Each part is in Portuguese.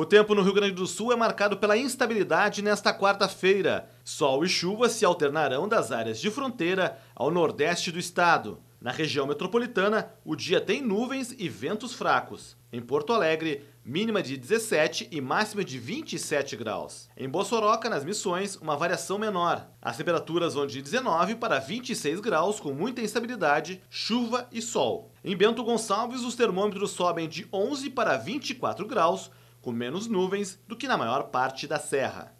O tempo no Rio Grande do Sul é marcado pela instabilidade nesta quarta-feira. Sol e chuva se alternarão das áreas de fronteira ao nordeste do estado. Na região metropolitana, o dia tem nuvens e ventos fracos. Em Porto Alegre, mínima de 17 e máxima de 27 graus. Em Bossoroca, nas Missões, uma variação menor. As temperaturas vão de 19 para 26 graus, com muita instabilidade, chuva e sol. Em Bento Gonçalves, os termômetros sobem de 11 para 24 graus, com menos nuvens do que na maior parte da serra.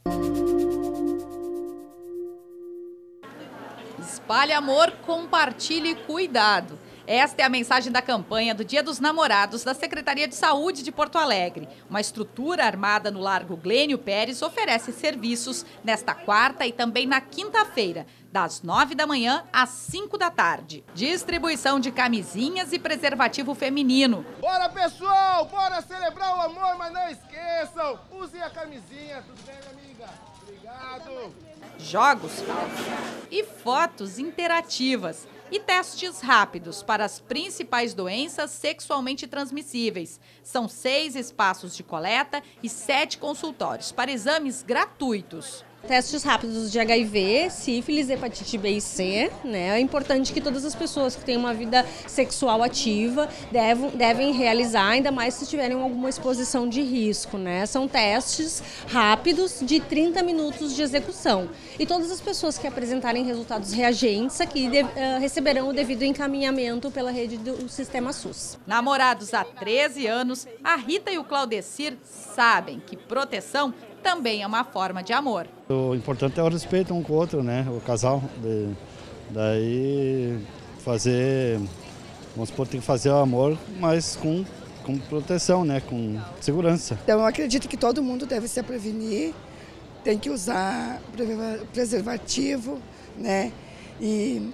Espalhe amor, compartilhe cuidado. Esta é a mensagem da campanha do Dia dos Namorados da Secretaria de Saúde de Porto Alegre. Uma estrutura armada no Largo Glênio Pérez oferece serviços nesta quarta e também na quinta-feira, das nove da manhã às cinco da tarde. Distribuição de camisinhas e preservativo feminino. Bora, pessoal! Bora celebrar o amor, mas não esqueçam! Usem a camisinha. Tudo bem, amiga? Obrigado! Jogos e fotos interativas e testes rápidos para as principais doenças sexualmente transmissíveis. São seis espaços de coleta e sete consultórios para exames gratuitos. Testes rápidos de HIV, sífilis, hepatite B e C, né? É importante que todas as pessoas que têm uma vida sexual ativa devem, devem realizar, ainda mais se tiverem alguma exposição de risco, né? São testes rápidos de 30 minutos de execução. E todas as pessoas que apresentarem resultados reagentes aqui de, uh, receberão o devido encaminhamento pela rede do sistema SUS. Namorados há 13 anos, a Rita e o Claudecir sabem que proteção também é uma forma de amor. O importante é o respeito um com o outro, né? O casal. De, daí fazer, vamos supor, tem que fazer o amor, mas com, com proteção, né? Com segurança. Então eu acredito que todo mundo deve se prevenir, tem que usar preservativo, né? E,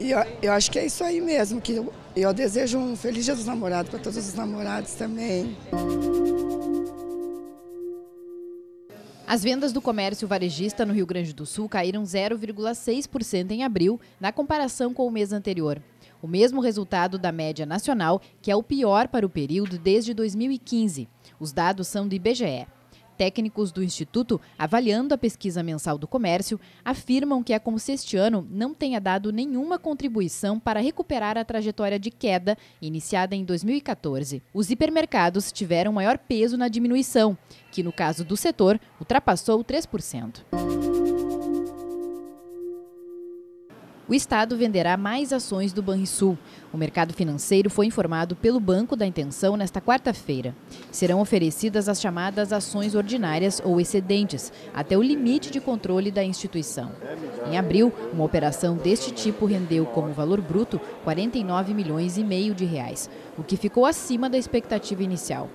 e eu, eu acho que é isso aí mesmo, que eu, eu desejo um feliz dia dos namorados para todos os namorados também. As vendas do comércio varejista no Rio Grande do Sul caíram 0,6% em abril, na comparação com o mês anterior. O mesmo resultado da média nacional, que é o pior para o período desde 2015. Os dados são do IBGE. Técnicos do Instituto, avaliando a pesquisa mensal do comércio, afirmam que a é Consestiano não tenha dado nenhuma contribuição para recuperar a trajetória de queda iniciada em 2014. Os hipermercados tiveram maior peso na diminuição, que no caso do setor ultrapassou 3%. o Estado venderá mais ações do Banrisul. O mercado financeiro foi informado pelo Banco da Intenção nesta quarta-feira. Serão oferecidas as chamadas ações ordinárias ou excedentes, até o limite de controle da instituição. Em abril, uma operação deste tipo rendeu como valor bruto 49 milhões e meio de reais, o que ficou acima da expectativa inicial.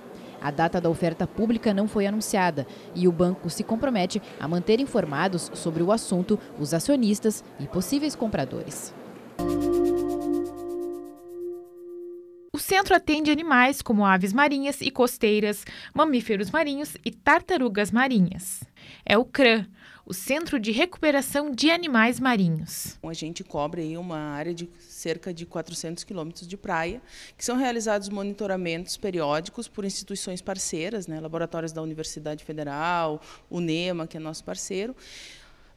A data da oferta pública não foi anunciada e o banco se compromete a manter informados sobre o assunto os acionistas e possíveis compradores. O centro atende animais como aves marinhas e costeiras, mamíferos marinhos e tartarugas marinhas. É o CRAM, o Centro de Recuperação de Animais Marinhos. A gente cobre aí uma área de cerca de 400 quilômetros de praia, que são realizados monitoramentos periódicos por instituições parceiras, né, laboratórios da Universidade Federal, o Nema que é nosso parceiro,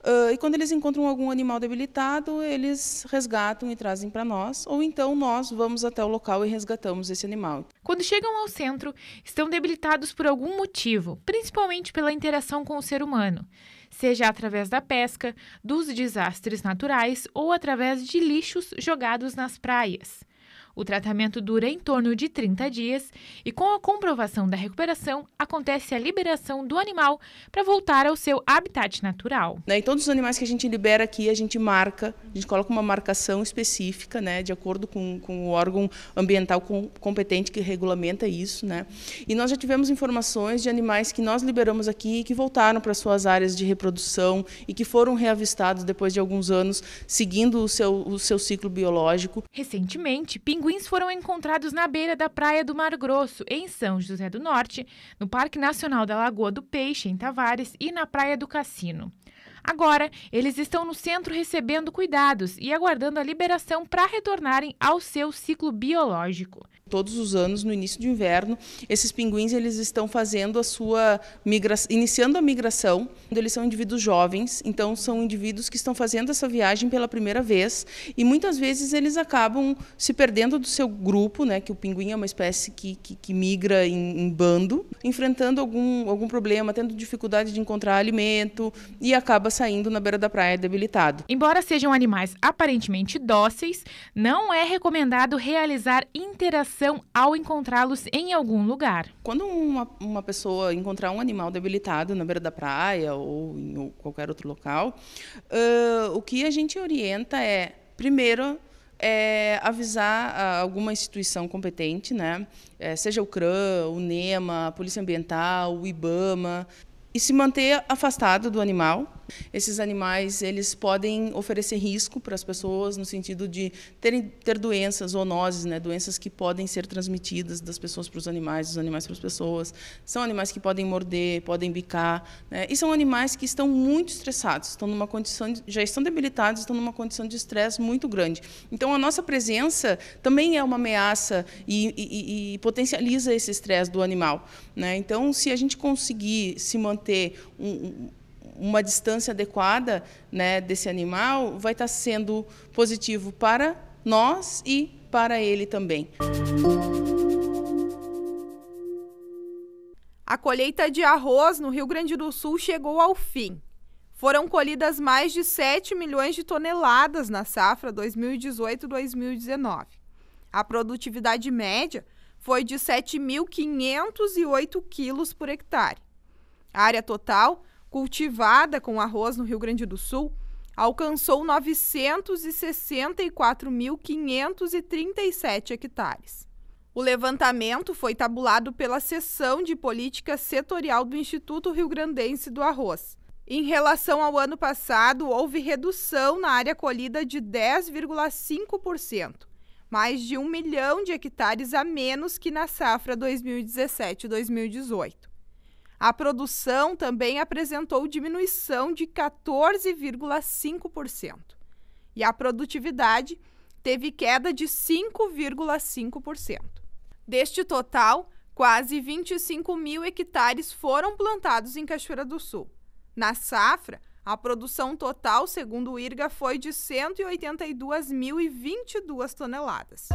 Uh, e quando eles encontram algum animal debilitado, eles resgatam e trazem para nós, ou então nós vamos até o local e resgatamos esse animal. Quando chegam ao centro, estão debilitados por algum motivo, principalmente pela interação com o ser humano, seja através da pesca, dos desastres naturais ou através de lixos jogados nas praias. O tratamento dura em torno de 30 dias e, com a comprovação da recuperação, acontece a liberação do animal para voltar ao seu habitat natural. Né, e todos os animais que a gente libera aqui, a gente marca, a gente coloca uma marcação específica, né, de acordo com, com o órgão ambiental com, competente que regulamenta isso. Né? E nós já tivemos informações de animais que nós liberamos aqui e que voltaram para suas áreas de reprodução e que foram reavistados depois de alguns anos, seguindo o seu, o seu ciclo biológico. Recentemente, pinguim pinguins foram encontrados na beira da praia do Mar Grosso, em São José do Norte, no Parque Nacional da Lagoa do Peixe, em Tavares, e na Praia do Cassino. Agora, eles estão no centro recebendo cuidados e aguardando a liberação para retornarem ao seu ciclo biológico todos os anos no início de inverno, esses pinguins eles estão fazendo a sua migração, iniciando a migração. Eles são indivíduos jovens, então são indivíduos que estão fazendo essa viagem pela primeira vez e muitas vezes eles acabam se perdendo do seu grupo, né? Que o pinguim é uma espécie que, que, que migra em, em, bando, enfrentando algum algum problema, tendo dificuldade de encontrar alimento e acaba saindo na beira da praia debilitado. Embora sejam animais aparentemente dóceis, não é recomendado realizar interação reação ao encontrá-los em algum lugar. Quando uma, uma pessoa encontrar um animal debilitado na beira da praia ou em qualquer outro local, uh, o que a gente orienta é, primeiro, é, avisar a, alguma instituição competente, né? É, seja o CRAM, o NEMA, a Polícia Ambiental, o IBAMA, e se manter afastado do animal. Esses animais eles podem oferecer risco para as pessoas no sentido de terem, ter doenças, zoonoses, né? doenças que podem ser transmitidas das pessoas para os animais, dos animais para as pessoas. São animais que podem morder, podem bicar. Né? E são animais que estão muito estressados, estão numa condição de, já estão debilitados, estão numa condição de estresse muito grande. Então, a nossa presença também é uma ameaça e, e, e potencializa esse estresse do animal. Né? Então, se a gente conseguir se manter manter um, uma distância adequada né, desse animal, vai estar sendo positivo para nós e para ele também. A colheita de arroz no Rio Grande do Sul chegou ao fim. Foram colhidas mais de 7 milhões de toneladas na safra 2018-2019. A produtividade média foi de 7.508 quilos por hectare. A área total, cultivada com arroz no Rio Grande do Sul, alcançou 964.537 hectares. O levantamento foi tabulado pela Seção de Política Setorial do Instituto Rio Grandense do Arroz. Em relação ao ano passado, houve redução na área colhida de 10,5%, mais de um milhão de hectares a menos que na safra 2017-2018. A produção também apresentou diminuição de 14,5%. E a produtividade teve queda de 5,5%. Deste total, quase 25 mil hectares foram plantados em Cachoeira do Sul. Na safra, a produção total, segundo o IRGA, foi de 182.022 toneladas.